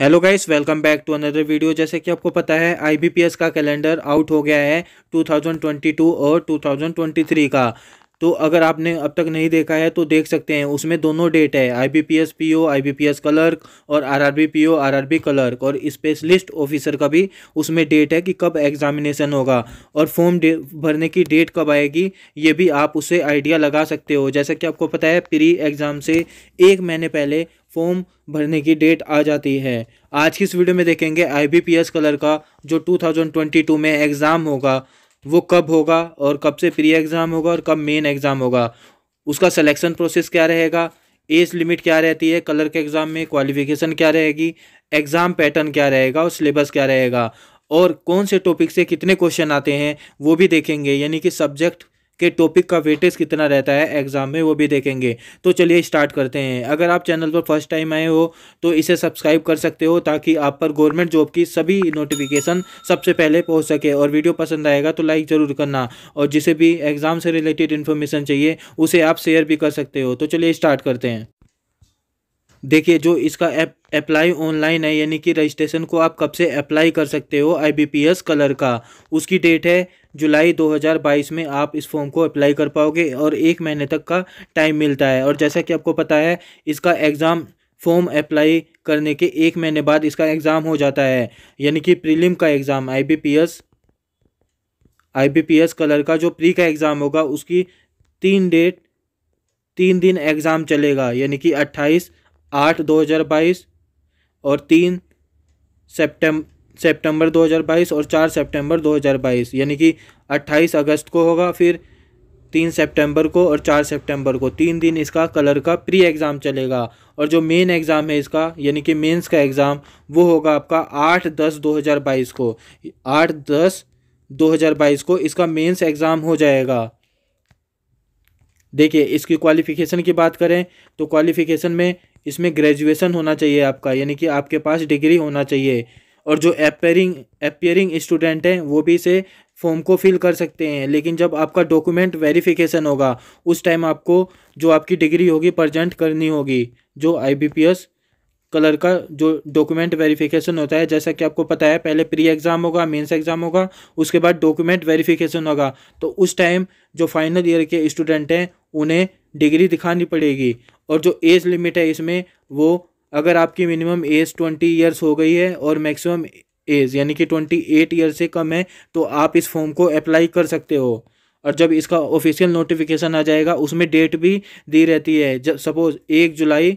hello guys welcome back to another video जैसे कि आपको पता है आईबीपीएस का कैलेंडर आउट हो गया है 2022 और 2023 का तो अगर आपने अब तक नहीं देखा है तो देख सकते हैं उसमें दोनों डेट है I B P S P O I B P S clerk और R R B P O R R B clerk और स्पेशलिस्ट ऑफिसर का भी उसमें डेट है कि कब एग्जामिनेशन होगा और फॉर्म भरने की डेट कब आएगी ये भी आप उससे आइडिया लगा सकते हो जैसा कि आपको पता है प्री एग्ज़ाम से एक महीने पहले फॉर्म भरने की डेट आ जाती है आज की इस वीडियो में देखेंगे I B P S clerk का जो टू थाउजेंड ट्वेंटी टू में एग्ज़ाम होगा वो कब होगा और कब से प्री एग्ज़ाम होगा और कब मेन एग्ज़ाम होगा उसका सिलेक्शन प्रोसेस क्या रहेगा एज लिमिट क्या रहती है कलर के एग्ज़ाम में क्वालिफिकेशन क्या रहेगी एग्ज़ाम पैटर्न क्या रहेगा और सिलेबस क्या रहेगा और कौन से टॉपिक से कितने क्वेश्चन आते हैं वो भी देखेंगे यानी कि सब्जेक्ट के टॉपिक का वेटेज कितना रहता है एग्ज़ाम में वो भी देखेंगे तो चलिए स्टार्ट करते हैं अगर आप चैनल पर फर्स्ट टाइम आए हो तो इसे सब्सक्राइब कर सकते हो ताकि आप पर गवर्नमेंट जॉब की सभी नोटिफिकेशन सबसे पहले पहुँच सके और वीडियो पसंद आएगा तो लाइक ज़रूर करना और जिसे भी एग्ज़ाम से रिलेटेड इन्फॉर्मेशन चाहिए उसे आप शेयर भी कर सकते हो तो चलिए स्टार्ट करते हैं देखिए जो इसका अप्लाई ऑनलाइन है यानी कि रजिस्ट्रेशन को आप कब से अप्लाई कर सकते हो आईबीपीएस कलर का उसकी डेट है जुलाई 2022 में आप इस फॉर्म को अप्लाई कर पाओगे और एक महीने तक का टाइम मिलता है और जैसा कि आपको पता है इसका एग्ज़ाम फॉर्म अप्लाई करने के एक महीने बाद इसका एग्ज़ाम हो जाता है यानी कि प्रीलिम का एग्ज़ाम आई आईबीपीएस कलर का जो प्री का एग्ज़ाम होगा उसकी तीन डेट तीन दिन एग्ज़ाम चलेगा यानी कि अट्ठाईस आठ दो हज़ार बाईस और तीन सेप्टेम हज़ार बाईस और चार दो हज़ार बाईस यानी कि अट्ठाईस अगस्त को होगा फिर तीन सितंबर को और चार सितंबर को तीन दिन इसका कलर का प्री एग्ज़ाम चलेगा और जो मेन एग्ज़ाम है इसका यानी कि मेंस का एग्ज़ाम वो होगा आपका आठ दस दो हज़ार बाईस को आठ दस दो हजार बाईस को इसका मेंस एग्ज़ाम हो जाएगा देखिए इसकी क्वालिफ़िकेशन की बात करें तो क्वालिफ़िकेशन में इसमें ग्रेजुएसन होना चाहिए आपका यानी कि आपके पास डिग्री होना चाहिए और जो अपेयरिंग अपेयरिंग स्टूडेंट हैं वो भी इसे फॉर्म को फिल कर सकते हैं लेकिन जब आपका डॉक्यूमेंट वेरिफिकेशन होगा उस टाइम आपको जो आपकी डिग्री होगी प्रजेंट करनी होगी जो एस कलर का जो डॉक्यूमेंट वेरिफिकेशन होता है जैसा कि आपको पता है पहले प्री एग्ज़ाम होगा मेंस एग्ज़ाम होगा उसके बाद डॉक्यूमेंट वेरिफिकेशन होगा तो उस टाइम जो फाइनल ईयर के स्टूडेंट हैं उन्हें डिग्री दिखानी पड़ेगी और जो एज लिमिट है इसमें वो अगर आपकी मिनिमम एज ट्वेंटी ईयर्स हो गई है और मैक्सिमम एज यानी कि ट्वेंटी एट ईयर से कम है तो आप इस फॉर्म को अप्लाई कर सकते हो और जब इसका ऑफिशियल नोटिफिकेशन आ जाएगा उसमें डेट भी दी रहती है जब सपोज एक जुलाई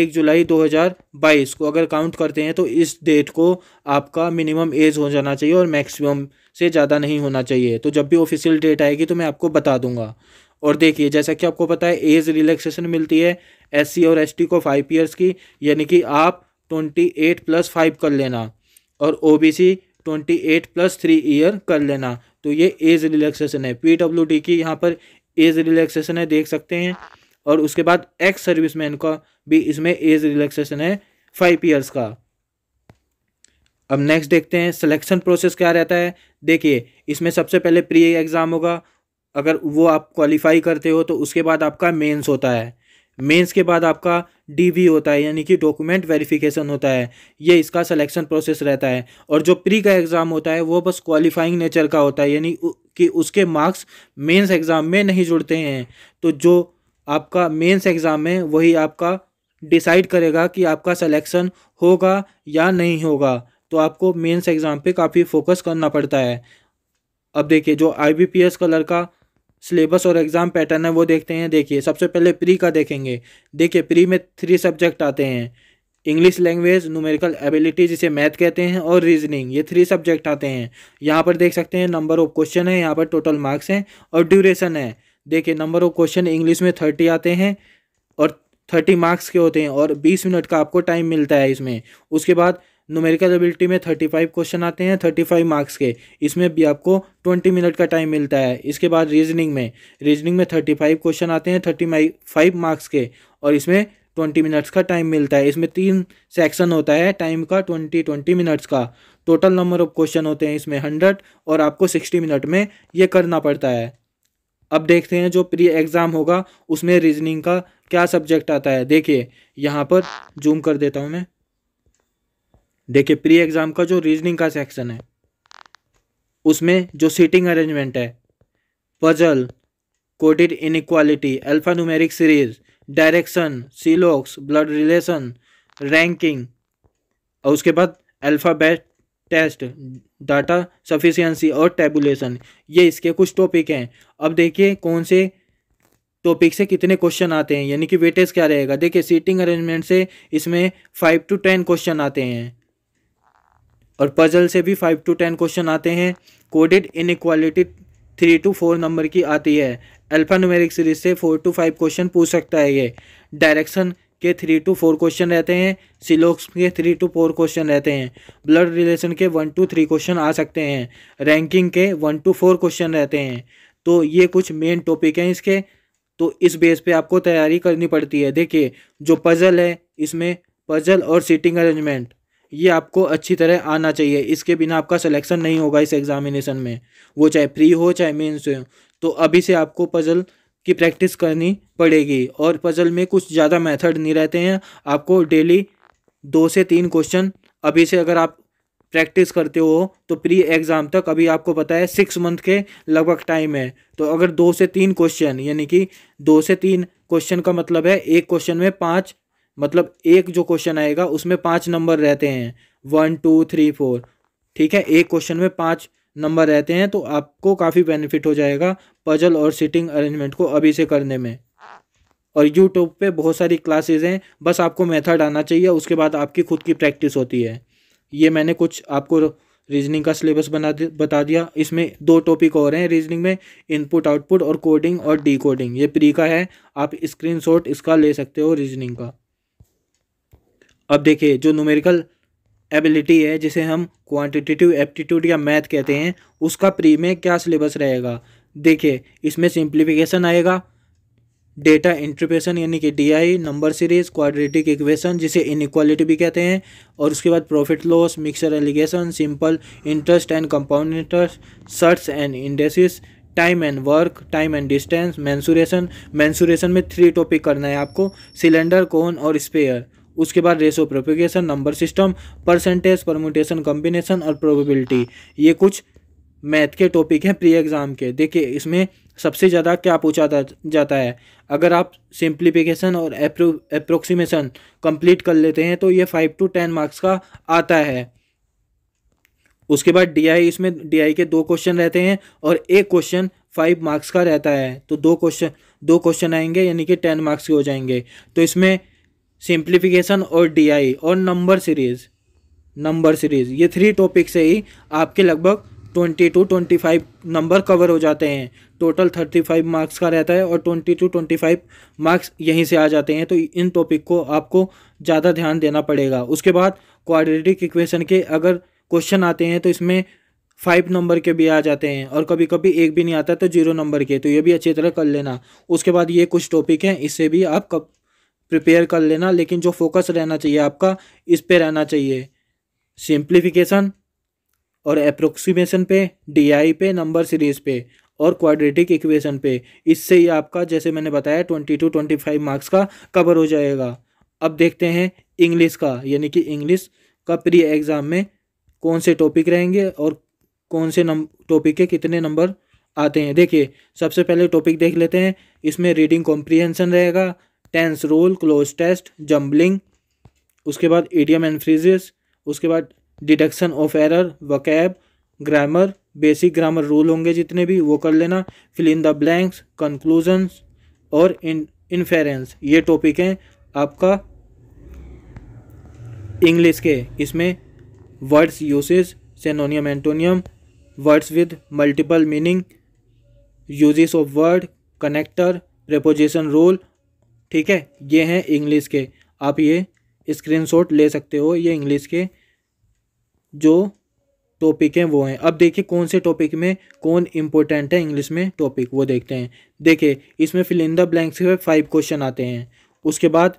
एक जुलाई 2022 को अगर काउंट करते हैं तो इस डेट को आपका मिनिमम एज हो जाना चाहिए और मैक्सिमम से ज़्यादा नहीं होना चाहिए तो जब भी ऑफिशियल डेट आएगी तो मैं आपको बता दूंगा और देखिए जैसा कि आपको पता है एज रिलैक्सेशन मिलती है एससी और एसटी को फाइव ईयर्स की यानी कि आप ट्वेंटी एट प्लस फाइव कर लेना और OBC twenty eight plus three year कर लेना तो ये एज रिलैक्सेशन है पीडब्ल्यूडी की यहाँ पर एज रिलैक्सेशन है देख सकते हैं और उसके बाद एक्स सर्विसमैन का भी इसमें एज रिलैक्सेशन है फाइव ईयर्स का अब नेक्स्ट देखते हैं सिलेक्शन प्रोसेस क्या रहता है देखिए इसमें सबसे पहले प्री एग्ज़ाम होगा अगर वो आप क्वालिफाई करते हो तो उसके बाद आपका मेंस होता है मेंस के बाद आपका डीवी होता है यानी कि डॉक्यूमेंट वेरिफिकेशन होता है ये इसका सिलेक्शन प्रोसेस रहता है और जो प्री का एग्ज़ाम होता है वो बस क्वालिफाइंग नेचर का होता है यानी कि उसके मार्क्स मेंस एग्ज़ाम में नहीं जुड़ते हैं तो जो आपका मेंस एग्ज़ाम है वही आपका डिसाइड करेगा कि आपका सलेक्शन होगा या नहीं होगा तो आपको मेंस एग्ज़ाम पे काफ़ी फोकस करना पड़ता है अब देखिए जो आई का लड़का सिलेबस और एग्ज़ाम पैटर्न है वो देखते हैं देखिए सबसे पहले प्री का देखेंगे देखिए प्री में थ्री सब्जेक्ट आते हैं इंग्लिश लैंग्वेज न्यूमेरिकल एबिलिटी जिसे मैथ कहते हैं और रीजनिंग ये थ्री सब्जेक्ट आते हैं यहाँ पर देख सकते हैं नंबर ऑफ क्वेश्चन है यहाँ पर टोटल मार्क्स हैं और ड्यूरेशन है देखिए नंबर ऑफ क्वेश्चन इंग्लिश में थर्टी आते हैं और थर्टी मार्क्स के होते हैं और बीस मिनट का आपको टाइम मिलता है इसमें उसके बाद न्यूमेरिकल एबिलिटी में थर्टी फाइव क्वेश्चन आते हैं थर्टी फाइव मार्क्स के इसमें भी आपको ट्वेंटी मिनट का टाइम मिलता है इसके बाद रीजनिंग में रीजनिंग में थर्टी फाइव क्वेश्चन आते हैं थर्टी फाइव मार्क्स के और इसमें ट्वेंटी मिनट्स का टाइम मिलता है इसमें तीन सेक्शन होता है टाइम का ट्वेंटी ट्वेंटी मिनट्स का टोटल नंबर ऑफ क्वेश्चन होते हैं इसमें हंड्रेड और आपको सिक्सटी मिनट में ये करना पड़ता है अब देखते हैं जो प्री एग्ज़ाम होगा उसमें रीजनिंग का क्या सब्जेक्ट आता है देखिए यहाँ पर जूम कर देता हूँ मैं देखिए प्री एग्ज़ाम का जो रीजनिंग का सेक्शन है उसमें जो सीटिंग अरेंजमेंट है puzzle coded inequality numeric series direction सीलॉक्स ब्लड रिलेशन रैंकिंग और उसके बाद अल्फ़ाबेट टेस्ट डाटा सफिशियंसी और टेबुलेशन ये इसके कुछ टॉपिक हैं अब देखिए कौन से टॉपिक से कितने क्वेश्चन आते हैं यानी कि वेटेज क्या रहेगा देखिए सीटिंग अरेंजमेंट से इसमें फाइव टू टेन क्वेश्चन आते हैं और पजल से भी फाइव टू टेन क्वेश्चन आते हैं coded inequality three two four number की आती है अल्फा न्यूमेरिक सीरीज से फोर टू फाइव क्वेश्चन पूछ सकता है ये डायरेक्शन के थ्री टू फोर क्वेश्चन रहते हैं सिलोक्स के थ्री टू फोर क्वेश्चन रहते हैं ब्लड रिलेशन के वन टू थ्री क्वेश्चन आ सकते हैं रैंकिंग के वन टू फोर क्वेश्चन रहते हैं तो ये कुछ मेन टॉपिक हैं इसके तो इस बेस पे आपको तैयारी करनी पड़ती है देखिए जो पजल है इसमें पजल और सीटिंग अरेंजमेंट ये आपको अच्छी तरह आना चाहिए इसके बिना आपका सिलेक्शन नहीं होगा इस एग्ज़ामिनेशन में वो चाहे प्री हो चाहे मेन्स हो तो अभी से आपको पज़ल की प्रैक्टिस करनी पड़ेगी और पज़ल में कुछ ज़्यादा मेथड नहीं रहते हैं आपको डेली दो से तीन क्वेश्चन अभी से अगर आप प्रैक्टिस करते हो तो प्री एग्ज़ाम तक अभी आपको पता है सिक्स मंथ के लगभग टाइम है तो अगर दो से तीन क्वेश्चन यानी कि दो से तीन क्वेश्चन का मतलब है एक क्वेश्चन में पाँच मतलब एक जो क्वेश्चन आएगा उसमें पाँच नंबर रहते हैं वन टू थ्री फोर ठीक है एक क्वेश्चन में पाँच नंबर रहते हैं तो आपको काफ़ी बेनिफिट हो जाएगा पजल और सिटिंग अरेंजमेंट को अभी से करने में और यूट्यूब पे बहुत सारी क्लासेज हैं बस आपको मेथड आना चाहिए उसके बाद आपकी खुद की प्रैक्टिस होती है ये मैंने कुछ आपको रीजनिंग का सिलेबस बना दि, बता दिया इसमें दो टॉपिक और हैं रीजनिंग में इनपुट आउटपुट और कोडिंग और डीकोडिंग ये प्री का है आप स्क्रीनशॉट इसका ले सकते हो रीजनिंग का अब देखिए जो नूमेरिकल एबिलिटी है जिसे हम क्वांटिटेटिव एप्टीट्यूड या मैथ कहते हैं उसका प्री में क्या सिलेबस रहेगा देखिए इसमें सिंप्लीफिकेशन आएगा डेटा इंटरप्रेशन यानी कि DI number series quadratic equation जिसे इनक्वालिटी भी कहते हैं और उसके बाद profit loss mixture alligation simple interest and compound interest surds and indices time and work time and distance mensuration mensuration में थ्री टॉपिक करना है आपको सिलेंडर कोन और स्पेयर उसके बाद ratio proportion number system percentage permutation combination और probability ये कुछ मैथ के टॉपिक हैं प्री एग्ज़ाम के देखिए इसमें सबसे ज़्यादा क्या पूछा जाता है अगर आप सिंप्लीफिकेशन और अप्रोक्सीमेशन कंप्लीट कर लेते हैं तो ये फाइव टू टेन मार्क्स का आता है उसके बाद डीआई इसमें डीआई के दो क्वेश्चन रहते हैं और एक क्वेश्चन फाइव मार्क्स का रहता है तो दो क्वेश्चन दो क्वेश्चन आएंगे यानी कि टेन मार्क्स के हो जाएंगे तो इसमें सिंप्लीफिकेशन और डी और नंबर सीरीज नंबर सीरीज ये थ्री टॉपिक से ही आपके लगभग twenty two twenty five number cover हो जाते हैं टोटल थर्टी फाइव मार्क्स का रहता है और twenty two twenty five marks यहीं से आ जाते हैं तो इन टॉपिक को आपको ज़्यादा ध्यान देना पड़ेगा उसके बाद क्वाड्रेटिक इक्वेशन के अगर क्वेश्चन आते हैं तो इसमें फाइव नंबर के भी आ जाते हैं और कभी कभी एक भी नहीं आता तो जीरो नंबर के तो ये भी अच्छी तरह कर लेना उसके बाद ये कुछ टॉपिक हैं इससे भी आप कब प्रिपेयर कर लेना लेकिन जो फोकस रहना चाहिए आपका इस पे रहना चाहिए सिंप्लीफिकेशन और अप्रोक्सीमेशन पे डीआई पे नंबर सीरीज पे और क्वाड्रेटिक इक्वेशन पे इससे ही आपका जैसे मैंने बताया twenty two twenty five marks का कवर हो जाएगा अब देखते हैं इंग्लिश का यानी कि इंग्लिश का प्री एग्ज़ाम में कौन से टॉपिक रहेंगे और कौन से नम टॉपिक के कितने नंबर आते हैं देखिए सबसे पहले टॉपिक देख लेते हैं इसमें रीडिंग कॉम्प्रीहेंसन रहेगा tense rule cloze test jumbling उसके बाद एडियम एंड फ्रीजेस उसके बाद deduction of error vocab grammar basic grammar rule होंगे जितने भी वो कर लेना fill in the blanks conclusions और इन इन्फेरेंस ये टॉपिक हैं आपका इंग्लिश के इसमें words usage synonym antonym words with multiple meaning uses of word connector preposition rule ठीक है ये हैं इंग्लिश के आप ये स्क्रीनशॉट ले सकते हो ये इंग्लिश के जो टॉपिक हैं वो हैं अब देखिए कौन से टॉपिक में कौन इंपॉर्टेंट है इंग्लिश में टॉपिक वो देखते हैं देखिए इसमें फिलिंदा ब्लैंक्स के फाइव क्वेश्चन आते हैं उसके बाद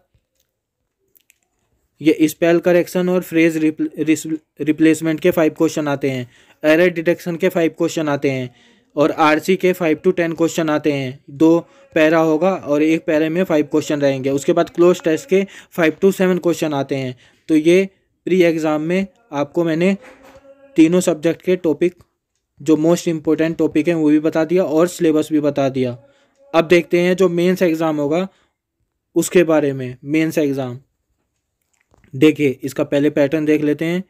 ये स्पेल करेक्शन और फ्रेज रिप्लेसमेंट के फाइव क्वेश्चन आते हैं एरर डिटेक्शन के फाइव क्वेश्चन आते हैं और आरसी के फाइव टू टेन क्वेश्चन आते हैं दो पैरा होगा और एक पैरे में फाइव क्वेश्चन रहेंगे उसके बाद क्लोज टेस्ट के फाइव टू सेवन क्वेश्चन आते हैं तो ये प्री एग्ज़ाम में आपको मैंने तीनों सब्जेक्ट के टॉपिक जो मोस्ट इम्पोर्टेंट टॉपिक हैं वो भी बता दिया और सिलेबस भी बता दिया अब देखते हैं जो मेन्स एग्ज़ाम होगा उसके बारे में मेन्स एग्ज़ाम देखिए इसका पहले पैटर्न देख लेते हैं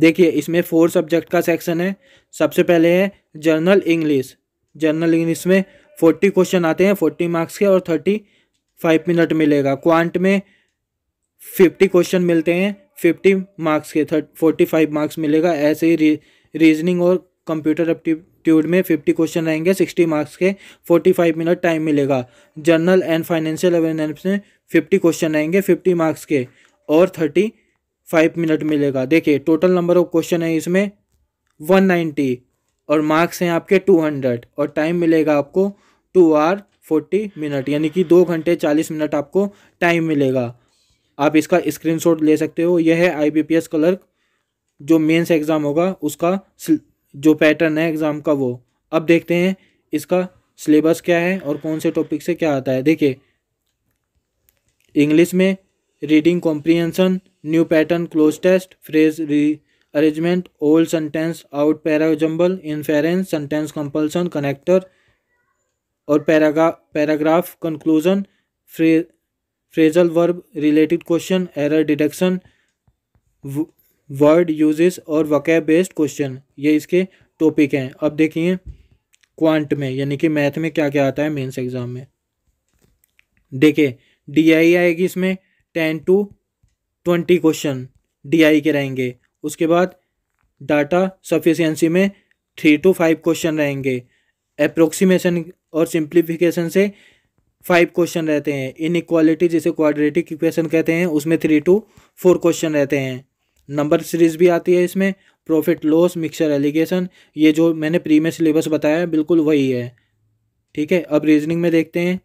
देखिए इसमें फोर सब्जेक्ट का सेक्शन है सबसे पहले है जर्नल इंग्लिश जर्नल इंग्लिश में फोर्टी क्वेश्चन आते हैं फोर्टी मार्क्स के और थर्टी फाइव मिनट मिलेगा क्वांट में फिफ्टी क्वेश्चन मिलते हैं फिफ्टी मार्क्स के थर्ट फोर्टी फाइव मार्क्स मिलेगा ऐसे ही री, रीजनिंग और कंप्यूटर एप्टीट्यूड में फिफ्टी क्वेश्चन रहेंगे सिक्सटी मार्क्स के फोर्टी फाइव मिनट टाइम मिलेगा जर्नल एंड फाइनेंशियल अवेयरनेस में फिफ्टी क्वेश्चन रहेंगे फिफ्टी मार्क्स के और थर्टी फाइव मिनट मिलेगा देखिए टोटल नंबर ऑफ क्वेश्चन है इसमें वन नाइन्टी और मार्क्स हैं आपके टू हंड्रेड और टाइम मिलेगा आपको टू आर फोर्टी मिनट यानी कि दो घंटे चालीस मिनट आपको टाइम मिलेगा आप इसका स्क्रीनशॉट ले सकते हो यह है आईबीपीएस क्लर्क जो मेंस एग्ज़ाम होगा उसका जो पैटर्न है एग्ज़ाम का वो अब देखते हैं इसका सिलेबस क्या है और कौन से टॉपिक से क्या आता है देखिए इंग्लिश में reading comprehension new pattern cloze test phrase rearrangement old sentence out parajumble inference sentence completion connector और पैराग्रा पैराग्राफ कंक्लूजन फ्रे phrasal verb related question error deduction word usage और वकै बेस्ड क्वेश्चन ये इसके topic हैं अब देखिए quant में यानी कि मैथ में क्या क्या आता है मेंस एग्ज़ाम में देखिए डी आई आएगी इसमें ten to twenty question D के रहेंगे उसके बाद डाटा सफिशियंसी में थ्री टू फाइव क्वेश्चन रहेंगे अप्रोक्सीमेशन और सिंप्लीफिकेशन से फाइव क्वेश्चन रहते हैं इक्वालिटी जिसे क्वाड्रेटिक इक्वेशन कहते हैं उसमें थ्री टू फोर क्वेश्चन रहते हैं नंबर सीरीज भी आती है इसमें प्रॉफिट लॉस मिक्सचर एलिगेशन ये जो मैंने प्री में सिलेबस बताया है बिल्कुल वही है ठीक है अब रीजनिंग में देखते हैं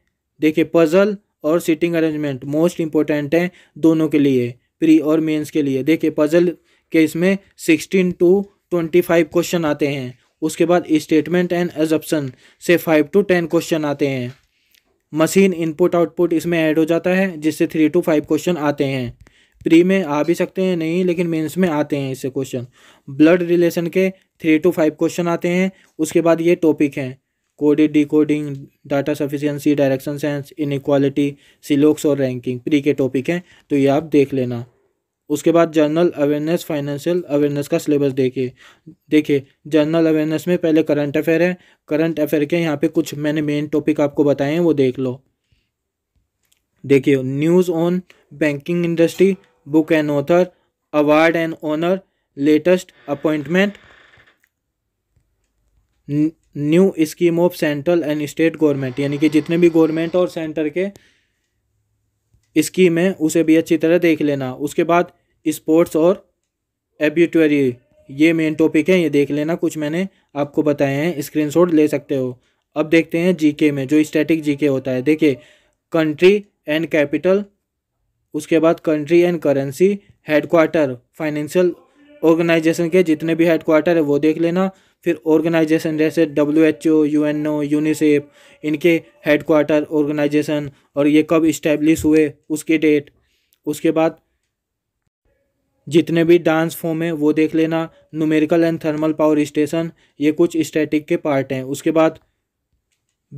देखिए पजल और सीटिंग अरेंजमेंट मोस्ट इंपॉर्टेंट हैं दोनों के लिए प्री और मेंस के लिए देखिए पजल के इसमें sixteen to twenty five question आते हैं उसके बाद स्टेटमेंट एंड एजप्सन से फाइव टू टेन क्वेश्चन आते हैं मशीन इनपुट आउटपुट इसमें ऐड हो जाता है जिससे थ्री टू फाइव क्वेश्चन आते हैं प्री में आ भी सकते हैं नहीं लेकिन मेंस में आते हैं इससे क्वेश्चन ब्लड रिलेशन के थ्री टू फाइव क्वेश्चन आते हैं उसके बाद ये टॉपिक हैं coding decoding data sufficiency direction sense inequality syllogism और रैंकिंग प्री के टॉपिक हैं तो ये आप देख लेना उसके बाद जर्नल अवेयरनेस फाइनेंशियल अवेयरनेस का सिलेबस देखिए देखिए जर्नल अवेयरनेस में पहले करंट अफेयर है करंट अफेयर के यहाँ पे कुछ मैंने मेन टॉपिक आपको बताए हैं वो देख लो देखिए news on banking industry book and author award and honour latest appointment new scheme of central and state government यानी कि जितने भी गवर्नमेंट और सेंटर के स्कीम है उसे भी अच्छी तरह देख लेना उसके बाद स्पोर्ट्स और एब्यूटरी ये मेन टॉपिक है ये देख लेना कुछ मैंने आपको बताए हैं स्क्रीनशॉट ले सकते हो अब देखते हैं जीके में जो स्टैटिक जीके होता है देखिए कंट्री एंड कैपिटल उसके बाद country and currency headquarter financial organisation के जितने भी हेडक्वार्टर है वो देख लेना फिर ऑर्गेनाइजेशन जैसे W H O U N O UNICEF इनके क्वार्टर ऑर्गेनाइजेशन और ये कब इस्टेब्लिश हुए उसके डेट उसके बाद जितने भी डांस फॉर्म हैं वो देख लेना numerical and thermal power station ये कुछ स्टैटिक के पार्ट हैं उसके बाद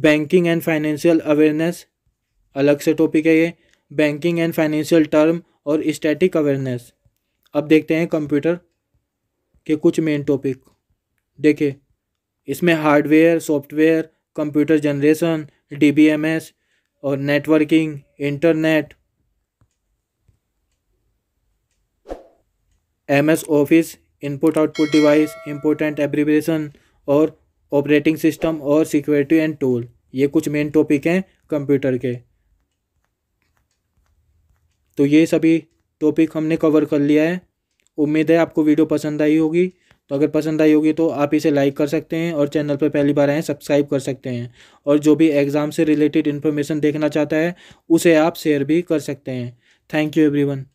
बैंकिंग एंड फाइनेंशियल अवेयरनेस अलग से टॉपिक है ये बैंकिंग एंड फाइनेंशियल टर्म और स्टैटिक अवेयरनेस अब देखते हैं कंप्यूटर के कुछ मेन टॉपिक देखे इसमें hardware software computer generation DBMS और networking internet MS office input output device important abbreviation और ऑपरेटिंग सिस्टम और सिक्योरिटी एंड टूल ये कुछ मेन टॉपिक हैं कंप्यूटर के तो ये सभी टॉपिक हमने कवर कर लिया है उम्मीद है आपको वीडियो पसंद आई होगी तो अगर पसंद आई होगी तो आप इसे लाइक कर सकते हैं और चैनल पर पहली बार आएँ सब्सक्राइब कर सकते हैं और जो भी एग्ज़ाम से रिलेटेड इन्फॉर्मेशन देखना चाहता है उसे आप शेयर भी कर सकते हैं थैंक यू एवरीवन